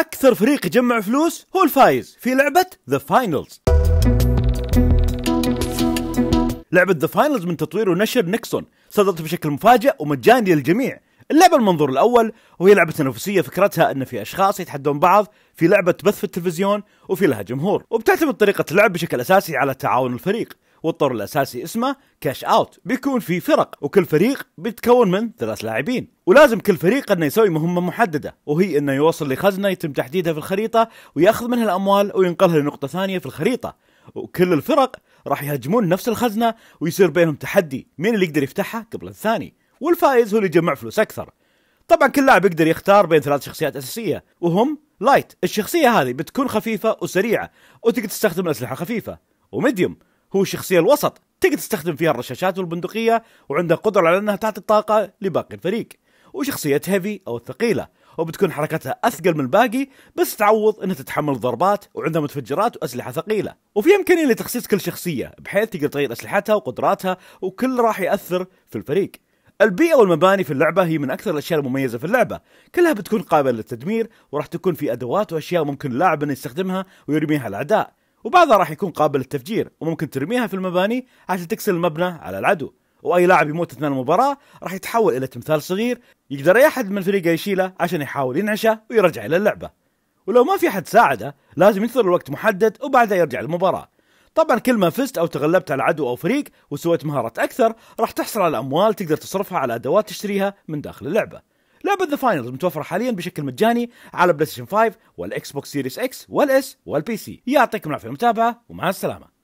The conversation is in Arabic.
اكثر فريق يجمع فلوس هو الفايز في لعبه ذا فاينلز لعبه ذا فاينلز من تطوير ونشر نيكسون صدرت بشكل مفاجئ ومجاني للجميع اللعبة المنظور الأول وهي لعبة تنافسية فكرتها أن في أشخاص يتحدون بعض في لعبة بث في التلفزيون وفي لها جمهور وبتعتمد طريقة اللعب بشكل أساسي على تعاون الفريق والطور الاساسي اسمه كاش اوت بيكون في فرق وكل فريق بيتكون من ثلاث لاعبين ولازم كل فريق انه يسوي مهمه محدده وهي انه يوصل لخزنه يتم تحديدها في الخريطه وياخذ منها الاموال وينقلها لنقطه ثانيه في الخريطه وكل الفرق راح يهاجمون نفس الخزنه ويصير بينهم تحدي مين اللي يقدر يفتحها قبل الثاني والفائز هو اللي يجمع فلوس اكثر طبعا كل لاعب يقدر يختار بين ثلاث شخصيات اساسيه وهم لايت الشخصيه هذه بتكون خفيفه وسريعه وتقدر تستخدم اسلحه خفيفه وميديوم هو الشخصيه الوسط تقدر تستخدم فيها الرشاشات والبندقيه وعندها قدره على انها تعطي الطاقه لباقي الفريق وشخصيه هيفي او الثقيله وبتكون حركتها اثقل من الباقي بس تعوض انها تتحمل ضربات وعندها متفجرات واسلحه ثقيله وفي امكانيه لتخصيص كل شخصيه بحيث تقدر تغير اسلحتها وقدراتها وكل راح ياثر في الفريق البيئة والمباني في اللعبة هي من أكثر الأشياء المميزة في اللعبة، كلها بتكون قابلة للتدمير وراح تكون في أدوات وأشياء ممكن اللاعب أن يستخدمها ويرميها الأعداء، وبعضها راح يكون قابل للتفجير وممكن ترميها في المباني عشان تكسر المبنى على العدو واي لاعب يموت اثناء المباراه راح يتحول الى تمثال صغير يقدر اي احد من فريقه يشيله عشان يحاول ينعشه ويرجع الى اللعبه ولو ما في احد ساعده لازم ينتظر الوقت محدد وبعدها يرجع المباراه طبعا كل ما فزت او تغلبت على عدو او فريق وسويت مهارات اكثر راح تحصل على اموال تقدر تصرفها على ادوات تشتريها من داخل اللعبه لعبة ذا فاينلز متوفرة حاليا بشكل مجاني على بلاي ستيشن 5 والاكس بوكس سيريس اكس والاس والبي سي يعطيكم العافية المتابعة ومع السلامة